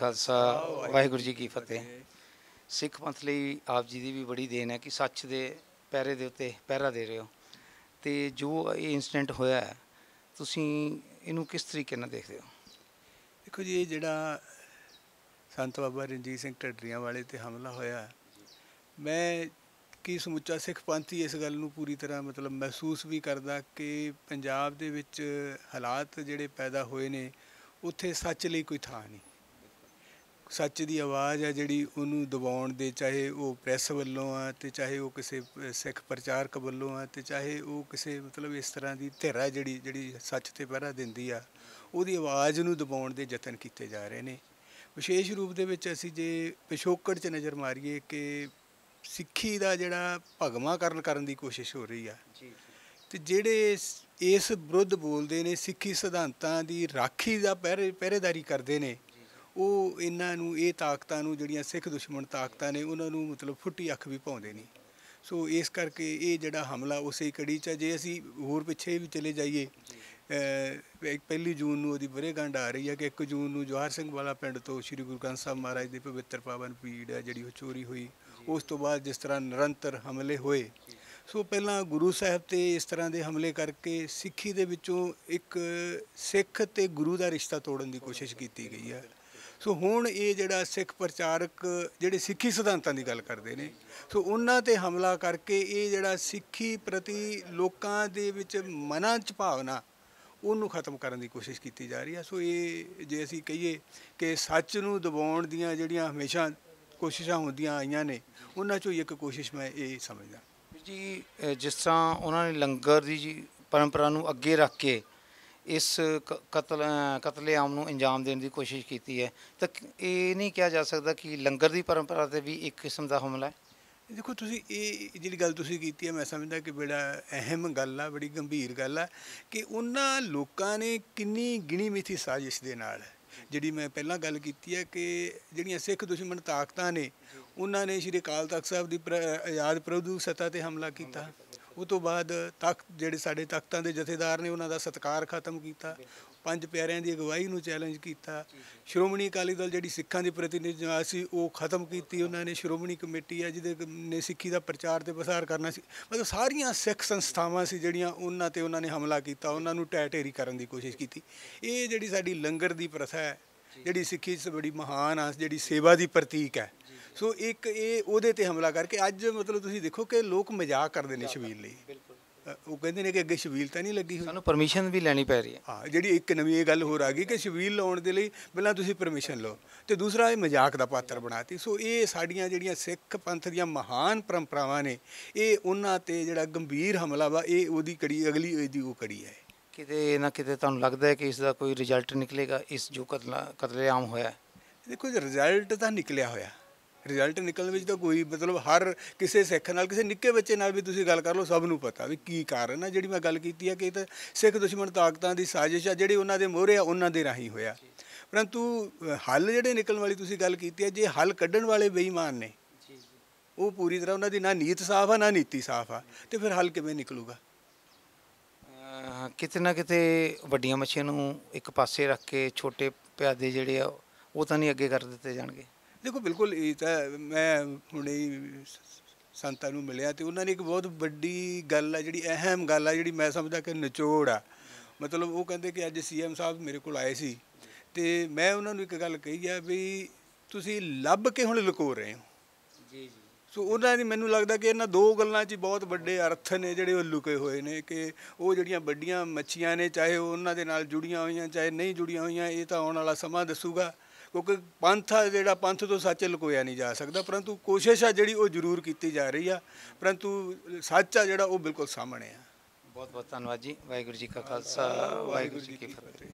ਖਾਲਸਾ ਵਾਹਿਗੁਰੂ ਜੀ ਕੀ ਫਤਿਹ ਸਿੱਖ ਪੰਥ ਲਈ ਆਪ ਜੀ ਦੀ ਵੀ ਬੜੀ ਦੇਣ ਹੈ ਕਿ ਸੱਚ ਦੇ ਪੈਰੇ ਦੇ ਉੱਤੇ ਪਹਿਰਾ ਦੇ ਰਹੇ ਹੋ ਤੇ ਜੋ ਇਹ ਇਨਸੀਡੈਂਟ ਹੋਇਆ ਹੈ ਤੁਸੀਂ ਇਹਨੂੰ ਕਿਸ ਤਰੀਕੇ ਨਾਲ ਦੇਖਦੇ ਹੋ ਦੇਖੋ ਜੀ ਇਹ ਜਿਹੜਾ ਸੰਤ ਬਾਬਾ ਰਣਜੀਤ ਸਿੰਘ ਟੱਡਰੀਆਂ ਵਾਲੇ ਤੇ ਹਮਲਾ ਹੋਇਆ ਮੈਂ ਕੀ ਸਮੁੱਚਾ ਸਿੱਖ ਪੰਥੀ ਇਸ ਗੱਲ ਨੂੰ ਪੂਰੀ ਤਰ੍ਹਾਂ ਮਤਲਬ ਮਹਿਸੂਸ ਵੀ ਕਰਦਾ ਕਿ ਪੰਜਾਬ ਦੇ ਵਿੱਚ ਹਾਲਾਤ ਜਿਹੜੇ ਪੈਦਾ ਹੋਏ ਨੇ ਉੱਥੇ ਸੱਚ ਲਈ ਕੋਈ ਥਾਂ ਨਹੀਂ ਸੱਚ ਦੀ ਆਵਾਜ਼ ਆ ਜਿਹੜੀ ਉਹਨੂੰ ਦਬਾਉਣ ਦੇ ਚਾਹੇ ਉਹ ਪ੍ਰੈਸ ਵੱਲੋਂ ਆ ਤੇ ਚਾਹੇ ਉਹ ਕਿਸੇ ਸਿੱਖ ਪ੍ਰਚਾਰਕ ਵੱਲੋਂ ਆ ਤੇ ਚਾਹੇ ਉਹ ਕਿਸੇ ਮਤਲਬ ਇਸ ਤਰ੍ਹਾਂ ਦੀ ਧਿਰਾ ਜਿਹੜੀ ਜਿਹੜੀ ਸੱਚ ਤੇ ਪਹਿਰਾ ਦਿੰਦੀ ਆ ਉਹਦੀ ਆਵਾਜ਼ ਨੂੰ ਦਬਾਉਣ ਦੇ ਯਤਨ ਕੀਤੇ ਜਾ ਰਹੇ ਨੇ ਵਿਸ਼ੇਸ਼ ਰੂਪ ਦੇ ਵਿੱਚ ਅਸੀਂ ਜੇ ਪਿਸ਼ੋਕੜ 'ਚ ਨਜ਼ਰ ਮਾਰੀਏ ਕਿ ਸਿੱਖੀ ਦਾ ਜਿਹੜਾ ਭਗਮਾ ਕਰਨ ਕਰਨ ਦੀ ਕੋਸ਼ਿਸ਼ ਹੋ ਰਹੀ ਆ ਤੇ ਜਿਹੜੇ ਇਸ ਵਿਰੁੱਧ ਬੋਲਦੇ ਨੇ ਸਿੱਖੀ ਸਿਧਾਂਤਾਂ ਦੀ ਰਾਖੀ ਦਾ ਪਹਿਰੇਦਾਰੀ ਕਰਦੇ ਨੇ ਉਹ ਇਹਨਾਂ ਨੂੰ ਇਹ ਤਾਕਤਾਂ ਨੂੰ ਜਿਹੜੀਆਂ ਸਿੱਖ ਦੁਸ਼ਮਣ ਤਾਕਤਾਂ ਨੇ ਉਹਨਾਂ ਨੂੰ ਮਤਲਬ ਫੁੱਟੀ ਅੱਖ ਵੀ ਪਾਉਂਦੇ ਨਹੀਂ ਸੋ ਇਸ ਕਰਕੇ ਇਹ ਜਿਹੜਾ ਹਮਲਾ ਉਸੇ ਕੜੀ 'ਚ ਜੇ ਅਸੀਂ ਹੋਰ ਪਿੱਛੇ ਵੀ ਚਲੇ ਜਾਈਏ ਪਹਿਲੀ ਜੂਨ ਨੂੰ ਉਹਦੀ ਬਰੇਗੰਢ ਆ ਰਹੀ ਹੈ ਕਿ 1 ਜੂਨ ਨੂੰ ਜਵਾਹਰ ਸਿੰਘ ਵਾਲਾ ਪਿੰਡ ਤੋਂ ਸ੍ਰੀ ਗੁਰੂ ਗ੍ਰੰਥ ਸਾਹਿਬ ਮਹਾਰਾਜ ਦੇ ਪਵਿੱਤਰ ਪਾਵਨ ਪੀੜ ਹੈ ਜਿਹੜੀ ਉਹ ਚੋਰੀ ਹੋਈ ਉਸ ਤੋਂ ਬਾਅਦ ਜਿਸ ਤਰ੍ਹਾਂ ਨਿਰੰਤਰ ਹਮਲੇ ਹੋਏ ਸੋ ਪਹਿਲਾਂ ਗੁਰੂ ਸਾਹਿਬ ਤੇ ਇਸ ਤਰ੍ਹਾਂ ਦੇ ਹਮਲੇ ਕਰਕੇ ਸਿੱਖੀ ਦੇ ਵਿੱਚੋਂ ਇੱਕ ਸਿੱਖ ਤੇ ਗੁਰੂ ਦਾ ਰਿਸ਼ਤਾ ਤੋੜਨ ਦੀ ਕੋਸ਼ਿਸ਼ ਕੀਤੀ ਗਈ ਹੈ ਸੋ ਹੁਣ ਇਹ ਜਿਹੜਾ ਸਿੱਖ ਪ੍ਰਚਾਰਕ ਜਿਹੜੇ ਸਿੱਖੀ ਸਿਧਾਂਤਾਂ ਦੀ ਗੱਲ ਕਰਦੇ ਨੇ ਸੋ ਉਹਨਾਂ ਤੇ ਹਮਲਾ ਕਰਕੇ ਇਹ ਜਿਹੜਾ ਸਿੱਖੀ ਪ੍ਰਤੀ ਲੋਕਾਂ ਦੇ ਵਿੱਚ ਮਨਾਂ 'ਚ ਭਾਵਨਾ ਉਹਨੂੰ ਖਤਮ ਕਰਨ ਦੀ ਕੋਸ਼ਿਸ਼ ਕੀਤੀ ਜਾ ਰਹੀ ਹੈ ਸੋ ਇਹ ਜੇ ਅਸੀਂ ਕਹੀਏ ਕਿ ਸੱਚ ਨੂੰ ਦਬਾਉਣ ਦੀਆਂ ਜਿਹੜੀਆਂ ਹਮੇਸ਼ਾ ਕੋਸ਼ਿਸ਼ਾਂ ਹੁੰਦੀਆਂ ਆਈਆਂ ਨੇ ਉਹਨਾਂ 'ਚੋਂ ਇੱਕ ਕੋਸ਼ਿਸ਼ ਮੈਂ ਇਹ ਸਮਝਦਾ ਜੀ ਜਿਸ ਤਰ੍ਹਾਂ ਉਹਨਾਂ ਨੇ ਲੰਗਰ ਦੀ ਜੀ ਪਰੰਪਰਾ ਨੂੰ ਅੱਗੇ ਰੱਖ ਕੇ ਇਸ ਕਤਲ ਕਤਲੇਆਮ ਨੂੰ ਅੰਜਾਮ ਦੇਣ ਦੀ ਕੋਸ਼ਿਸ਼ ਕੀਤੀ ਹੈ ਤਾਂ ਇਹ ਨਹੀਂ ਕਿਹਾ ਜਾ ਸਕਦਾ ਕਿ ਲੰਗਰ ਦੀ ਪਰੰਪਰਾ ਤੇ ਵੀ ਇੱਕ ਕਿਸਮ ਦਾ ਹਮਲਾ ਹੈ ਦੇਖੋ ਤੁਸੀਂ ਇਹ ਜਿਹੜੀ ਗੱਲ ਤੁਸੀਂ ਕੀਤੀ ਹੈ ਮੈਂ ਸਮਝਦਾ ਕਿ ਬੜਾ ਅਹਿਮ ਗੱਲ ਆ ਬੜੀ ਗੰਭੀਰ ਗੱਲ ਆ ਕਿ ਉਹਨਾਂ ਲੋਕਾਂ ਨੇ ਕਿੰਨੀ ਗਿਣੀ ਮਿਥੀ ਸਾਜ਼ਿਸ਼ ਦੇ ਨਾਲ ਜਿਹੜੀ ਮੈਂ ਪਹਿਲਾਂ ਗੱਲ ਕੀਤੀ ਹੈ ਕਿ ਜਿਹੜੀਆਂ ਸਿੱਖ ਦੁਸ਼ਮਣ ਤਾਕਤਾਂ ਨੇ ਉਹਨਾਂ ਨੇ ਸ਼੍ਰੀ ਅਕਾਲ ਤਖਤ ਸਾਹਿਬ ਦੀ ਆਜ਼ਾਦ ਪ੍ਰਭੂ ਸਤਾ ਤੇ ਹਮਲਾ ਕੀਤਾ ਉਹ ਤੋਂ ਬਾਅਦ ਤਖਤ ਜਿਹੜੇ ਸਾਡੇ ਤਖਤਾਂ ਦੇ ਜਥੇਦਾਰ ਨੇ ਉਹਨਾਂ ਦਾ ਸਤਕਾਰ ਖਤਮ ਕੀਤਾ ਪੰਜ ਪਿਆਰਿਆਂ ਦੀ ਅਗਵਾਈ ਨੂੰ ਚੈਲੰਜ ਕੀਤਾ ਸ਼੍ਰੋਮਣੀ ਅਕਾਲੀ ਦਲ ਜਿਹੜੀ ਸਿੱਖਾਂ ਦੀ ਪ੍ਰਤੀਨਿਧਤਾ ਸੀ ਉਹ ਖਤਮ ਕੀਤੀ ਉਹਨਾਂ ਨੇ ਸ਼੍ਰੋਮਣੀ ਕਮੇਟੀ ਹੈ ਜਿਹਦੇ ਨੇ ਸਿੱਖੀ ਦਾ ਪ੍ਰਚਾਰ ਤੇ ਪ੍ਰਸਾਰ ਕਰਨਾ ਸੀ ਮਤਲਬ ਸਾਰੀਆਂ ਸਿੱਖ ਸੰਸਥਾਵਾਂ ਸੀ ਜਿਹੜੀਆਂ ਉਹਨਾਂ ਤੇ ਉਹਨਾਂ ਨੇ ਹਮਲਾ ਕੀਤਾ ਉਹਨਾਂ ਨੂੰ ਟੈ ਕਰਨ ਦੀ ਕੋਸ਼ਿਸ਼ ਕੀਤੀ ਇਹ ਜਿਹੜੀ ਸਾਡੀ ਲੰਗਰ ਦੀ ਪ੍ਰਥਾ ਹੈ ਜਿਹੜੀ ਸਿੱਖੀ 'ਚ ਬੜੀ ਮਹਾਨ ਆ ਜਿਹੜੀ ਸੇਵਾ ਦੀ ਪ੍ਰਤੀਕ ਹੈ ਸੋ ਇੱਕ ਇਹ ਉਹਦੇ ਤੇ ਹਮਲਾ ਕਰਕੇ ਅੱਜ ਮਤਲਬ ਤੁਸੀਂ ਦੇਖੋ ਕਿ ਲੋਕ ਮਜ਼ਾਕ ਕਰਦੇ ਨੇ ਸ਼ਵੀਲ ਲਈ ਉਹ ਕਹਿੰਦੇ ਨੇ ਕਿ ਅੱਗੇ ਸ਼ਵੀਲ ਤਾਂ ਨਹੀਂ ਲੱਗੀ ਹੋਈ ਸਾਨੂੰ ਪਰਮਿਸ਼ਨ ਵੀ ਲੈਣੀ ਪੈ ਰਹੀ ਹੈ ਹਾਂ ਜਿਹੜੀ ਇੱਕ ਨਵੀਂ ਇਹ ਗੱਲ ਹੋਰ ਆ ਗਈ ਕਿ ਸ਼ਵੀਲ ਲਾਉਣ ਦੇ ਲਈ ਪਹਿਲਾਂ ਤੁਸੀਂ ਪਰਮਿਸ਼ਨ ਲਓ ਤੇ ਦੂਸਰਾ ਇਹ ਮਜ਼ਾਕ ਦਾ ਪਾਤਰ ਬਣਾਤੀ ਸੋ ਇਹ ਸਾਡੀਆਂ ਜਿਹੜੀਆਂ ਸਿੱਖ ਪੰਥ ਦੀਆਂ ਮਹਾਨ ਪਰੰਪਰਾਵਾਂ ਨੇ ਇਹ ਉਹਨਾਂ ਤੇ ਜਿਹੜਾ ਗੰਭੀਰ ਹਮਲਾ ਵਾ ਇਹ ਉਹਦੀ ਕੜੀ ਅਗਲੀ ਇਹਦੀ ਉਹ ਕੜੀ ਹੈ ਕਿਤੇ ਨਾ ਕਿਤੇ ਤੁਹਾਨੂੰ ਲੱਗਦਾ ਹੈ ਕਿ ਇਸ ਦਾ ਕੋਈ ਰਿਜ਼ਲਟ ਨਿਕਲੇਗਾ ਇਸ ਜੋ ਕਤਲ ਕਤਲੇਆਮ ਹੋਇਆ ਦੇਖੋ ਰਿਜ਼ਲਟ ਤਾਂ ਨਿਕਲਿਆ ਹੋਇਆ ਰਿਜ਼ਲਟ ਨਿਕਲਣ ਵਿੱਚ ਤਾਂ ਕੋਈ ਮਤਲਬ ਹਰ ਕਿਸੇ ਸਿੱਖ ਨਾਲ ਕਿਸੇ ਨਿੱਕੇ ਬੱਚੇ ਨਾਲ ਵੀ ਤੁਸੀਂ ਗੱਲ ਕਰ ਲਓ ਸਭ ਨੂੰ ਪਤਾ ਵੀ ਕੀ ਕਾਰਨ ਆ ਜਿਹੜੀ ਮੈਂ ਗੱਲ ਕੀਤੀ ਆ ਕਿ ਇਹ ਤਾਂ ਸਿੱਖ ਦੁਸ਼ਮਣ ਤਾਕਤਾਂ ਦੀ ਸਾਜ਼ਿਸ਼ ਆ ਜਿਹੜੀ ਉਹਨਾਂ ਦੇ ਮੋਹਰੇ ਆ ਉਹਨਾਂ ਦੇ ਰਾਹੀਂ ਹੋਇਆ ਪਰੰਤੂ ਹੱਲ ਜਿਹੜੇ ਨਿਕਲਣ ਵਾਲੀ ਤੁਸੀਂ ਗੱਲ ਕੀਤੀ ਆ ਜੇ ਹੱਲ ਕੱਢਣ ਵਾਲੇ ਬੇਈਮਾਨ ਨੇ ਉਹ ਪੂਰੀ ਤਰ੍ਹਾਂ ਉਹਨਾਂ ਦੀ ਨਾ ਨੀਤ ਸਾਫ਼ ਆ ਨਾ ਨੀਤੀ ਸਾਫ਼ ਆ ਤੇ ਫਿਰ ਹੱਲ ਕਿਵੇਂ ਨਿਕਲੂਗਾ ਕਿਤੇ ਨਾ ਕਿਤੇ ਵੱਡੀਆਂ ਮੱਛੀਆਂ ਨੂੰ ਇੱਕ ਪਾਸੇ ਰੱਖ ਕੇ ਛੋਟੇ ਪਿਆਦੇ ਜਿਹੜੇ ਆ ਉਹ ਤਾਂ ਨਹੀਂ ਅੱਗੇ ਕਰ ਦਿੱਤੇ ਜਾਣਗੇ ਦੇਖੋ ਬਿਲਕੁਲ ਇਹ ਤਾਂ ਮੈਂ ਹੁਣੇ ਸੰਤਾਂ ਨੂੰ ਮਿਲਿਆ ਤੇ ਉਹਨਾਂ ਨੇ ਇੱਕ ਬਹੁਤ ਵੱਡੀ ਗੱਲ ਆ ਜਿਹੜੀ ਅਹਿਮ ਗੱਲ ਆ ਜਿਹੜੀ ਮੈਂ ਸਮਝਦਾ ਕਿ ਨਿਚੋੜ ਆ ਮਤਲਬ ਉਹ ਕਹਿੰਦੇ ਕਿ ਅੱਜ ਸੀਐਮ ਸਾਹਿਬ ਮੇਰੇ ਕੋਲ ਆਏ ਸੀ ਤੇ ਮੈਂ ਉਹਨਾਂ ਨੂੰ ਇੱਕ ਗੱਲ ਕਹੀ ਆ ਵੀ ਤੁਸੀਂ ਲੱਭ ਕੇ ਹੁਣ ਲਕੋ ਰਹੇ ਹੋ ਜੀ ਜੀ ਸੋ ਉਹਨਾਂ ਨੇ ਮੈਨੂੰ ਲੱਗਦਾ ਕਿ ਇਹਨਾਂ ਦੋ ਗੱਲਾਂ 'ਚ ਬਹੁਤ ਵੱਡੇ ਅਰਥ ਨੇ ਜਿਹੜੇ ਉਹ ਲੁਕੇ ਹੋਏ ਨੇ ਕਿ ਉਹ ਜਿਹੜੀਆਂ ਵੱਡੀਆਂ ਮੱਛੀਆਂ ਨੇ ਚਾਹੇ ਉਹਨਾਂ ਦੇ ਨਾਲ ਜੁੜੀਆਂ ਹੋਈਆਂ ਚਾਹੇ ਨਹੀਂ ਜੁੜੀਆਂ ਹੋਈਆਂ ਇਹ ਤਾਂ ਆਉਣ ਵਾਲਾ ਸਮਾਂ ਦੱਸੂਗਾ ਕਿਉਂਕਿ ਪੰਥ ਆ ਜਿਹੜਾ ਪੰਥ ਤੋਂ ਸੱਚ ਲੁਕੋਇਆ ਨਹੀਂ ਜਾ ਸਕਦਾ ਪਰੰਤੂ ਕੋਸ਼ਿਸ਼ ਆ ਜਿਹੜੀ ਉਹ ਜ਼ਰੂਰ ਕੀਤੀ ਜਾ ਰਹੀ ਆ ਪਰੰਤੂ ਸੱਚ ਆ ਜਿਹੜਾ ਉਹ ਬਿਲਕੁਲ ਸਾਹਮਣੇ ਆ ਬਹੁਤ ਬਹੁਤ ਧੰਨਵਾਦ ਜੀ ਵਾਹਿਗੁਰੂ ਜੀ ਕਾ ਖਾਲਸਾ ਵਾਹਿਗੁਰੂ ਜੀ ਕੀ ਫਤਿਹ